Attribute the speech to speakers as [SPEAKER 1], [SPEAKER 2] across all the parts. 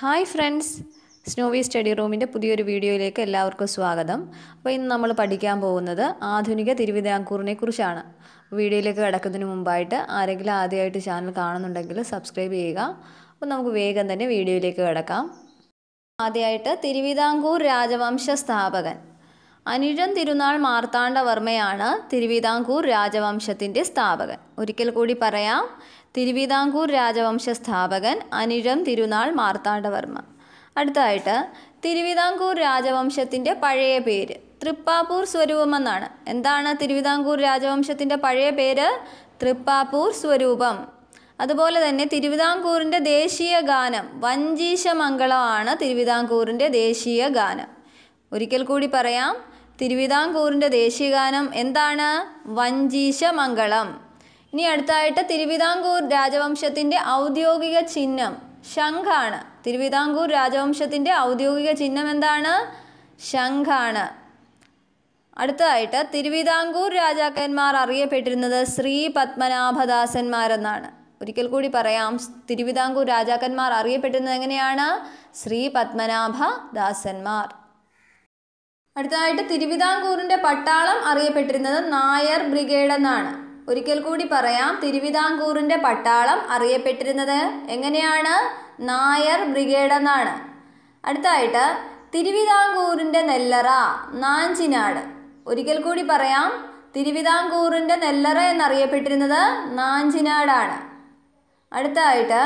[SPEAKER 1] hi friends snowy study റൂമിൻ്റെ പുതിയൊരു വീഡിയോയിലേക്ക് എല്ലാവർക്കും സ്വാഗതം അപ്പോൾ ഇന്ന് നമ്മൾ പഠിക്കാൻ പോകുന്നത് ആധുനിക തിരുവിതാംകൂറിനെ കുറിച്ചാണ് വീഡിയോയിലേക്ക് കിടക്കുന്നതിന് മുമ്പായിട്ട് ആരെങ്കിലും ആദ്യമായിട്ട് ചാനൽ കാണുന്നുണ്ടെങ്കിൽ സബ്സ്ക്രൈബ് ചെയ്യുക അപ്പോൾ നമുക്ക് വേഗം തന്നെ വീഡിയോയിലേക്ക് കിടക്കാം ആദ്യമായിട്ട് തിരുവിതാംകൂർ രാജവംശ സ്ഥാപകൻ അനുജൻ തിരുനാൾ മാർത്താണ്ഡവർമ്മയാണ് തിരുവിതാംകൂർ രാജവംശത്തിൻ്റെ സ്ഥാപകൻ ഒരിക്കൽ കൂടി പറയാം തിരുവിതാംകൂർ രാജവംശ സ്ഥാപകൻ അനിഴം തിരുനാൾ മാർത്താണ്ഡവർമ്മ അടുത്തതായിട്ട് തിരുവിതാംകൂർ രാജവംശത്തിൻ്റെ പഴയ പേര് തൃപ്പാപ്പൂർ എന്നാണ് എന്താണ് തിരുവിതാംകൂർ രാജവംശത്തിൻ്റെ പഴയ പേര് തൃപ്പാപ്പൂർ സ്വരൂപം അതുപോലെ തന്നെ തിരുവിതാംകൂറിൻ്റെ ദേശീയ ഗാനം വഞ്ചീശമംഗളമാണ് തിരുവിതാംകൂറിൻ്റെ ദേശീയ ഗാനം ഒരിക്കൽ കൂടി പറയാം തിരുവിതാംകൂറിൻ്റെ ദേശീയ ഗാനം എന്താണ് വഞ്ചീശമംഗളം ഇനി അടുത്തായിട്ട് തിരുവിതാംകൂർ രാജവംശത്തിൻ്റെ ഔദ്യോഗിക ചിഹ്നം ശംഖാണ് തിരുവിതാംകൂർ രാജവംശത്തിൻ്റെ ഔദ്യോഗിക ചിഹ്നം എന്താണ് ശംഖാണ് അടുത്തതായിട്ട് തിരുവിതാംകൂർ രാജാക്കന്മാർ അറിയപ്പെട്ടിരുന്നത് ശ്രീ പത്മനാഭദാസന്മാരെന്നാണ് ഒരിക്കൽ കൂടി പറയാം തിരുവിതാംകൂർ രാജാക്കന്മാർ അറിയപ്പെട്ടിരുന്നത് എങ്ങനെയാണ് ശ്രീ പത്മനാഭ ദാസന്മാർ അടുത്തതായിട്ട് തിരുവിതാംകൂറിൻ്റെ പട്ടാളം അറിയപ്പെട്ടിരുന്നത് നായർ ബ്രിഗേഡ് എന്നാണ് ഒരിക്കൽ കൂടി പറയാം തിരുവിതാംകൂറിന്റെ പട്ടാളം അറിയപ്പെട്ടിരുന്നത് എങ്ങനെയാണ് നായർ ബ്രിഗേഡ് എന്നാണ് അടുത്തായിട്ട് തിരുവിതാംകൂറിന്റെ നെല്ലറ നാഞ്ചിനാട് ഒരിക്കൽ കൂടി പറയാം തിരുവിതാംകൂറിന്റെ നെല്ലറ എന്നറിയപ്പെട്ടിരുന്നത് നാഞ്ചിനാടാണ് അടുത്തായിട്ട്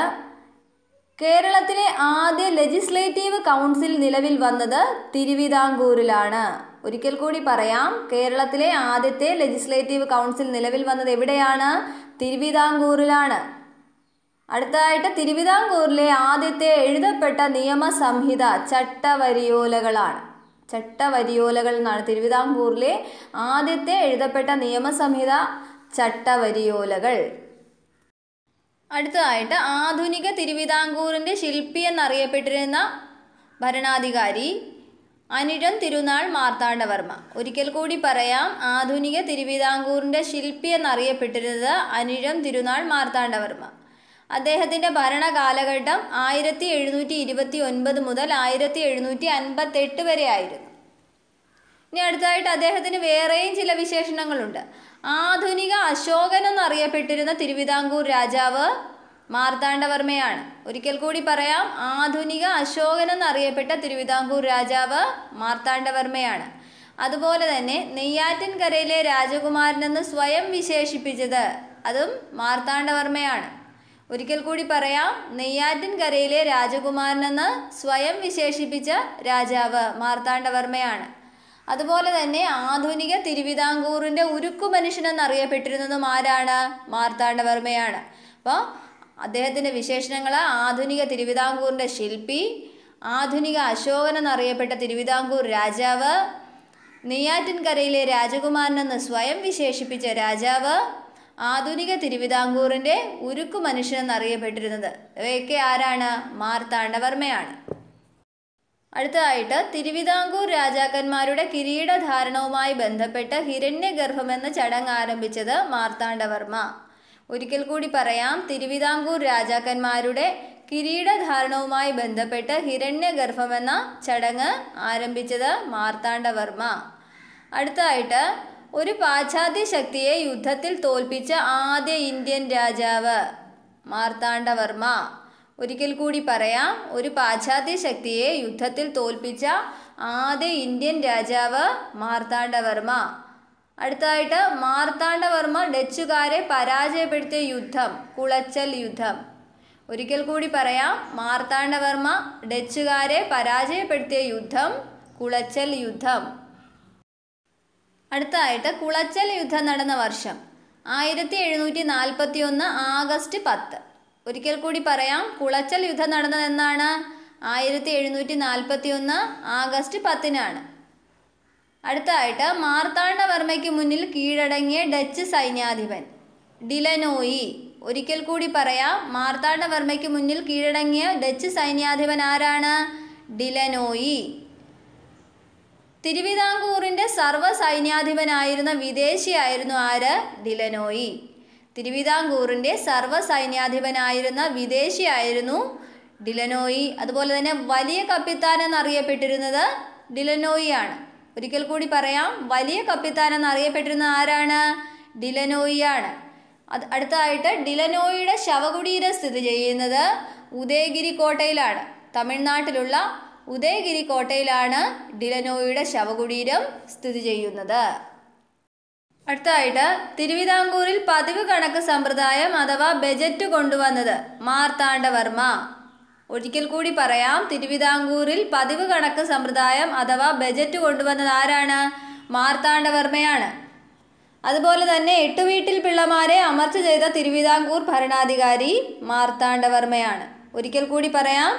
[SPEAKER 1] കേരളത്തിലെ ആദ്യ ലെജിസ്ലേറ്റീവ് കൗൺസിൽ നിലവിൽ വന്നത് തിരുവിതാംകൂറിലാണ് ഒരിക്കൽ കൂടി പറയാം കേരളത്തിലെ ആദ്യത്തെ ലെജിസ്ലേറ്റീവ് കൗൺസിൽ നിലവിൽ വന്നത് എവിടെയാണ് തിരുവിതാംകൂറിലാണ് അടുത്തതായിട്ട് തിരുവിതാംകൂറിലെ ആദ്യത്തെ എഴുതപ്പെട്ട നിയമസംഹിത ചട്ടവരിയോലകളാണ് ചട്ടവരിയോലകൾ എന്നാണ് തിരുവിതാംകൂറിലെ ആദ്യത്തെ എഴുതപ്പെട്ട നിയമസംഹിത ചട്ടവരിയോലകൾ അടുത്തതായിട്ട് ആധുനിക തിരുവിതാംകൂറിൻ്റെ ശില്പി എന്നറിയപ്പെട്ടിരുന്ന ഭരണാധികാരി അനിഴം തിരുനാൾ മാർത്താണ്ഡവർമ്മ ഒരിക്കൽ കൂടി പറയാം ആധുനിക തിരുവിതാംകൂറിൻ്റെ ശില്പി എന്നറിയപ്പെട്ടിരുന്നത് അനിഴം തിരുനാൾ മാർത്താണ്ഡവർമ്മ അദ്ദേഹത്തിൻ്റെ ഭരണകാലഘട്ടം ആയിരത്തി എഴുന്നൂറ്റി ഇരുപത്തി ഒൻപത് മുതൽ ആയിരത്തി എഴുന്നൂറ്റി അൻപത്തെട്ട് വരെ ആയിരുന്നു ഇനി അടുത്തതായിട്ട് അദ്ദേഹത്തിന് വേറെയും ചില വിശേഷണങ്ങളുണ്ട് ആധുനിക അശോകൻ എന്നറിയപ്പെട്ടിരുന്ന തിരുവിതാംകൂർ രാജാവ് മാർത്താണ്ഡവർമ്മയാണ് ഒരിക്കൽ കൂടി പറയാം ആധുനിക അശോകൻ എന്നറിയപ്പെട്ട തിരുവിതാംകൂർ രാജാവ് മാർത്താണ്ഡവർമ്മയാണ് അതുപോലെ തന്നെ നെയ്യാറ്റിൻകരയിലെ രാജകുമാരനെന്ന് സ്വയം വിശേഷിപ്പിച്ചത് അതും മാർത്താണ്ഡവർമ്മയാണ് ഒരിക്കൽ കൂടി പറയാം നെയ്യാറ്റിൻകരയിലെ രാജകുമാരനെന്ന് സ്വയം വിശേഷിപ്പിച്ച രാജാവ് മാർത്താണ്ഡവർമ്മയാണ് അതുപോലെ തന്നെ ആധുനിക തിരുവിതാംകൂറിൻ്റെ ഉരുക്കു മനുഷ്യനെന്നറിയപ്പെട്ടിരുന്നതും ആരാണ് മാർത്താണ്ഡവർമ്മയാണ് അപ്പോൾ അദ്ദേഹത്തിൻ്റെ വിശേഷണങ്ങൾ ആധുനിക തിരുവിതാംകൂറിൻ്റെ ശില്പി ആധുനിക അശോകൻ എന്നറിയപ്പെട്ട തിരുവിതാംകൂർ രാജാവ് നെയ്യാറ്റിൻകരയിലെ രാജകുമാരനെന്ന് സ്വയം വിശേഷിപ്പിച്ച രാജാവ് ആധുനിക തിരുവിതാംകൂറിൻ്റെ ഉരുക്കു മനുഷ്യനെന്നറിയപ്പെട്ടിരുന്നത് ഇവയൊക്കെ ആരാണ് മാർത്താണ്ഡവർമ്മയാണ് അടുത്തതായിട്ട് തിരുവിതാംകൂർ രാജാക്കന്മാരുടെ കിരീടധാരണവുമായി ബന്ധപ്പെട്ട് ഹിരണ്യഗർഭം എന്ന ചടങ്ങ് ആരംഭിച്ചത് മാർത്താണ്ഡവർമ്മ ഒരിക്കൽ കൂടി പറയാം തിരുവിതാംകൂർ രാജാക്കന്മാരുടെ കിരീടധാരണവുമായി ബന്ധപ്പെട്ട് ഹിരണ്യഗർഭമെന്ന ചടങ്ങ് ആരംഭിച്ചത് മാർത്താണ്ഡവർമ്മ അടുത്തതായിട്ട് ഒരു പാശ്ചാത്യ ശക്തിയെ യുദ്ധത്തിൽ തോൽപ്പിച്ച ആദ്യ ഇന്ത്യൻ രാജാവ് മാർത്താണ്ഡവർമ്മ ഒരിക്കൽ കൂടി പറയാം ഒരു പാശ്ചാത്യ ശക്തിയെ യുദ്ധത്തിൽ തോൽപ്പിച്ച ആദ്യ ഇന്ത്യൻ രാജാവ് മാർത്താണ്ഡവർമ്മ അടുത്തതായിട്ട് മാർത്താണ്ഡവർമ്മ ഡച്ചുകാരെ പരാജയപ്പെടുത്തിയ യുദ്ധം കുളച്ചൽ യുദ്ധം ഒരിക്കൽ കൂടി പറയാം മാർത്താണ്ഡവർമ്മ ഡച്ചുകാരെ പരാജയപ്പെടുത്തിയ യുദ്ധം കുളച്ചൽ യുദ്ധം അടുത്തതായിട്ട് കുളച്ചൽ യുദ്ധം നടന്ന വർഷം ആയിരത്തി എഴുന്നൂറ്റി നാൽപ്പത്തി ഒന്ന് ആഗസ്റ്റ് പത്ത് ഒരിക്കൽ കൂടി പറയാം കുളച്ചൽ യുദ്ധം നടന്നതെന്നാണ് ആയിരത്തി എഴുന്നൂറ്റി നാൽപ്പത്തി ഒന്ന് ആഗസ്റ്റ് പത്തിനാണ് അടുത്തതായിട്ട് മാർത്താണ്ഡവർമ്മയ്ക്ക് മുന്നിൽ കീഴടങ്ങിയ ഡച്ച് സൈന്യാധിപൻ ഡിലനോയി ഒരിക്കൽ കൂടി പറയാം മാർത്താണ്ഡവർമ്മയ്ക്ക് മുന്നിൽ കീഴടങ്ങിയ ഡച്ച് സൈന്യാധിപൻ ആരാണ് ഡിലനോയി തിരുവിതാംകൂറിൻ്റെ സർവ്വ സൈന്യാധിപനായിരുന്ന വിദേശിയായിരുന്നു ആര് ഡിലനോയി തിരുവിതാംകൂറിൻ്റെ സർവ്വ സൈന്യാധിപനായിരുന്ന വിദേശിയായിരുന്നു ഡിലനോയി അതുപോലെ തന്നെ വലിയ കപ്പിത്താൻ ഡിലനോയി ആണ് ഒരിക്കൽ കൂടി പറയാം വലിയ കപ്പിത്താൻ എന്നറിയപ്പെട്ടിരുന്ന ആരാണ് ഡിലനോയിയാണ് അത് അടുത്തതായിട്ട് ഡിലനോയിയുടെ ശവകുടീരം സ്ഥിതി ചെയ്യുന്നത് ഉദയഗിരി കോട്ടയിലാണ് തമിഴ്നാട്ടിലുള്ള ഉദയഗിരി കോട്ടയിലാണ് ഡിലനോയിയുടെ ശവകുടീരം സ്ഥിതി ചെയ്യുന്നത് അടുത്തതായിട്ട് തിരുവിതാംകൂറിൽ പതിവ് കണക്ക് സമ്പ്രദായം അഥവാ ബജറ്റ് കൊണ്ടുവന്നത് മാർത്താണ്ഡവർമ്മ ഒരിക്കൽ കൂടി പറയാം തിരുവിതാംകൂറിൽ പതിവ് കണക്ക് സമ്പ്രദായം അഥവാ ബജറ്റ് കൊണ്ടുവന്നത് ആരാണ് മാർത്താണ്ഡവർമ്മയാണ് അതുപോലെ തന്നെ വീട്ടിൽ പിള്ളമാരെ അമർച്ച ചെയ്ത തിരുവിതാംകൂർ ഭരണാധികാരി മാർത്താണ്ഡവർമ്മയാണ് ഒരിക്കൽ കൂടി പറയാം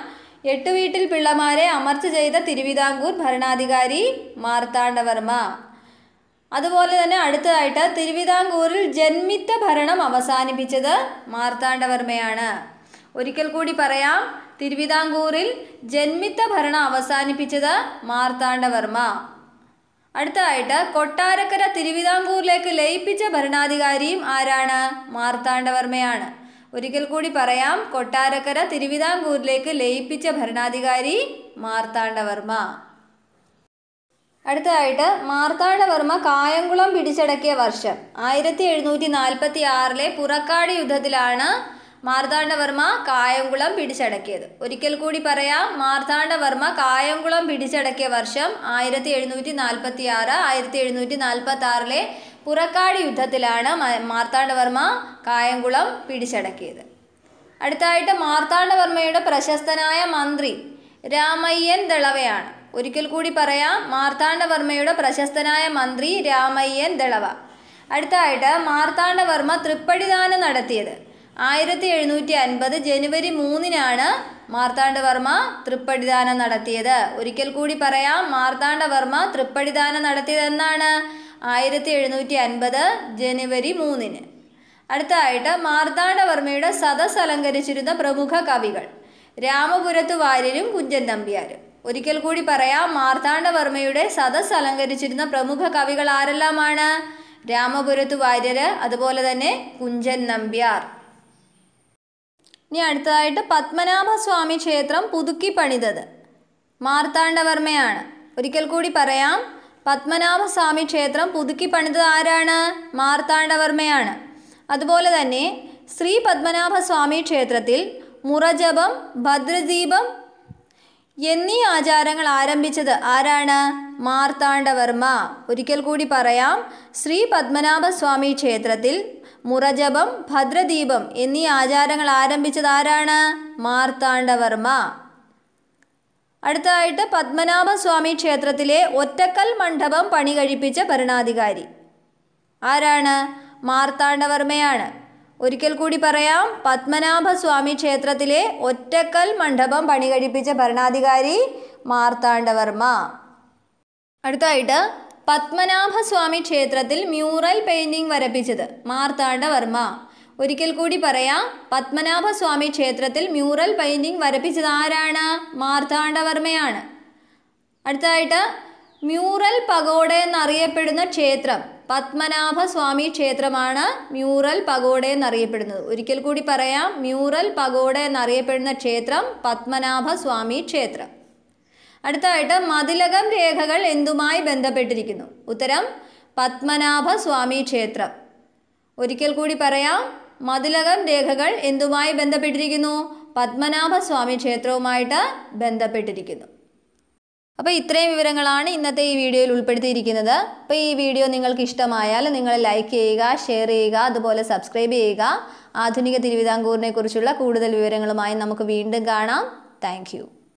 [SPEAKER 1] വീട്ടിൽ പിള്ളമാരെ അമർച്ച ചെയ്ത തിരുവിതാംകൂർ ഭരണാധികാരി മാർത്താണ്ഡവർമ്മ അതുപോലെ തന്നെ അടുത്തതായിട്ട് തിരുവിതാംകൂറിൽ ജന്മിത്ത ഭരണം അവസാനിപ്പിച്ചത് മാർത്താണ്ഡവർമ്മയാണ് ഒരിക്കൽ കൂടി പറയാം തിരുവിതാംകൂറിൽ ജന്മിത്ത ഭരണം അവസാനിപ്പിച്ചത് മാർത്താണ്ഡവർമ്മ അടുത്തതായിട്ട് കൊട്ടാരക്കര തിരുവിതാംകൂറിലേക്ക് ലയിപ്പിച്ച ഭരണാധികാരിയും ആരാണ് മാർത്താണ്ഡവർമ്മയാണ് ഒരിക്കൽ കൂടി പറയാം കൊട്ടാരക്കര തിരുവിതാംകൂറിലേക്ക് ലയിപ്പിച്ച ഭരണാധികാരി മാർത്താണ്ഡവർമ്മ അടുത്തതായിട്ട് മാർത്താണ്ഡവർമ്മ കായംകുളം പിടിച്ചടക്കിയ വർഷം ആയിരത്തി എഴുന്നൂറ്റി നാൽപ്പത്തി ആറിലെ പുറക്കാട് യുദ്ധത്തിലാണ് മാർത്താണ്ഡവർമ്മ കായംകുളം പിടിച്ചടക്കിയത് ഒരിക്കൽ കൂടി പറയാം മാർത്താണ്ഡവർമ്മ കായംകുളം പിടിച്ചടക്കിയ വർഷം ആയിരത്തി എഴുന്നൂറ്റി നാൽപ്പത്തി ആറ് ആയിരത്തി എഴുന്നൂറ്റി നാൽപ്പത്തി ആറിലെ പുറക്കാടി യുദ്ധത്തിലാണ് മാർത്താണ്ഡവർമ്മ കായംകുളം പിടിച്ചടക്കിയത് അടുത്തായിട്ട് മാർത്താണ്ഡവർമ്മയുടെ പ്രശസ്തനായ മന്ത്രി രാമയ്യൻ ദളവയാണ് ഒരിക്കൽ കൂടി പറയാം മാർത്താണ്ഡവർമ്മയുടെ പ്രശസ്തനായ മന്ത്രി രാമയ്യൻ ദളവ അടുത്തായിട്ട് മാർത്താണ്ഡവർമ്മ തൃപ്പടിദാനം നടത്തിയത് ആയിരത്തി എഴുന്നൂറ്റി അൻപത് ജനുവരി മൂന്നിനാണ് മാർത്താണ്ഡവർമ്മ തൃപ്പടിദാനം നടത്തിയത് ഒരിക്കൽ കൂടി പറയാം മാർത്താണ്ഡവർമ്മ തൃപ്പടിദാനം എന്നാണ് ആയിരത്തി എഴുന്നൂറ്റി അൻപത് ജനുവരി മൂന്നിന് അടുത്തതായിട്ട് മാർത്താണ്ഡവർമ്മയുടെ സദസ് അലങ്കരിച്ചിരുന്ന പ്രമുഖ കവികൾ രാമപുരത്ത് വാര്യരും കുഞ്ചൻ നമ്പ്യാരും ഒരിക്കൽ കൂടി പറയാം മാർത്താണ്ഡവർമ്മയുടെ സദസ് അലങ്കരിച്ചിരുന്ന പ്രമുഖ കവികൾ ആരെല്ലാമാണ് രാമപുരത്ത് വാര്യര് അതുപോലെ തന്നെ കുഞ്ചൻ നമ്പ്യാർ ഇനി അടുത്തതായിട്ട് പത്മനാഭസ്വാമി ക്ഷേത്രം പുതുക്കി പണിതത് മാർത്താണ്ഡവർമ്മയാണ് ഒരിക്കൽ കൂടി പറയാം പത്മനാഭസ്വാമി ക്ഷേത്രം പുതുക്കി പണിതത് ആരാണ് മാർത്താണ്ഡവർമ്മയാണ് അതുപോലെ തന്നെ ശ്രീ പത്മനാഭസ്വാമി ക്ഷേത്രത്തിൽ മുറജപം ഭദ്രദീപം എന്നീ ആചാരങ്ങൾ ആരംഭിച്ചത് ആരാണ് മാർത്താണ്ഡവർമ്മ ഒരിക്കൽ കൂടി പറയാം ശ്രീ പത്മനാഭസ്വാമി ക്ഷേത്രത്തിൽ മുറജപം ഭദ്രദീപം എന്നീ ആചാരങ്ങൾ ആരംഭിച്ചത് ആരാണ് മാർത്താണ്ഡവർമ്മ അടുത്തതായിട്ട് പത്മനാഭസ്വാമി ക്ഷേത്രത്തിലെ ഒറ്റക്കൽ മണ്ഡപം പണി കഴിപ്പിച്ച ഭരണാധികാരി ആരാണ് മാർത്താണ്ഡവർമ്മയാണ് ഒരിക്കൽ കൂടി പറയാം പത്മനാഭസ്വാമി ക്ഷേത്രത്തിലെ ഒറ്റക്കൽ മണ്ഡപം പണി കഴിപ്പിച്ച ഭരണാധികാരി മാർത്താണ്ഡവർമ്മ അടുത്തായിട്ട് പത്മനാഭസ്വാമി ക്ഷേത്രത്തിൽ മ്യൂറൽ പെയിന്റിംഗ് വരപ്പിച്ചത് മാർത്താണ്ഡവർമ്മ ഒരിക്കൽ കൂടി പറയാം പത്മനാഭസ്വാമി ക്ഷേത്രത്തിൽ മ്യൂറൽ പെയിന്റിംഗ് വരപ്പിച്ചത് ആരാണ് മാർത്താണ്ഡവർമ്മയാണ് അടുത്തായിട്ട് മ്യൂറൽ പഗോഡ എന്നറിയപ്പെടുന്ന ക്ഷേത്രം പത്മനാഭസ്വാമി ക്ഷേത്രമാണ് മ്യൂറൽ പഗോഡ എന്നറിയപ്പെടുന്നത് ഒരിക്കൽ കൂടി പറയാം മ്യൂറൽ പഗോഡ എന്നറിയപ്പെടുന്ന ക്ഷേത്രം പത്മനാഭസ്വാമി ക്ഷേത്രം അടുത്തതായിട്ട് മതിലകം രേഖകൾ എന്തുമായി ബന്ധപ്പെട്ടിരിക്കുന്നു ഉത്തരം പത്മനാഭസ്വാമി ക്ഷേത്രം ഒരിക്കൽ കൂടി പറയാം മതിലകം രേഖകൾ എന്തുമായി ബന്ധപ്പെട്ടിരിക്കുന്നു പത്മനാഭസ്വാമി ക്ഷേത്രവുമായിട്ട് ബന്ധപ്പെട്ടിരിക്കുന്നു അപ്പോൾ ഇത്രയും വിവരങ്ങളാണ് ഇന്നത്തെ ഈ വീഡിയോയിൽ ഉൾപ്പെടുത്തിയിരിക്കുന്നത് അപ്പോൾ ഈ വീഡിയോ നിങ്ങൾക്ക് ഇഷ്ടമായാൽ നിങ്ങൾ ലൈക്ക് ചെയ്യുക ഷെയർ ചെയ്യുക അതുപോലെ സബ്സ്ക്രൈബ് ചെയ്യുക ആധുനിക കുറിച്ചുള്ള കൂടുതൽ വിവരങ്ങളുമായി നമുക്ക് വീണ്ടും കാണാം താങ്ക്